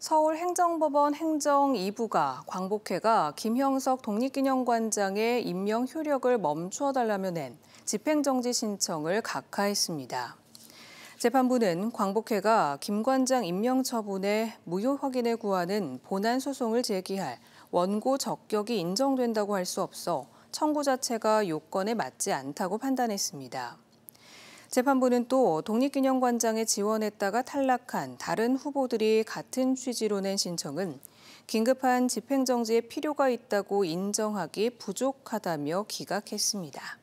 서울행정법원 행정 2부가 광복회가 김형석 독립기념관장의 임명 효력을 멈추어 달라며 낸 집행정지 신청을 각하했습니다. 재판부는 광복회가 김 관장 임명 처분에 무효 확인을 구하는 본안 소송을 제기할 원고 적격이 인정된다고 할 수 없어 청구 자체가 요건에 맞지 않다고 판단했습니다. 재판부는 또 독립기념관장에 지원했다가 탈락한 다른 후보들이 같은 취지로 낸 신청은 긴급한 집행정지에 필요가 있다고 인정하기 부족하다며 기각했습니다.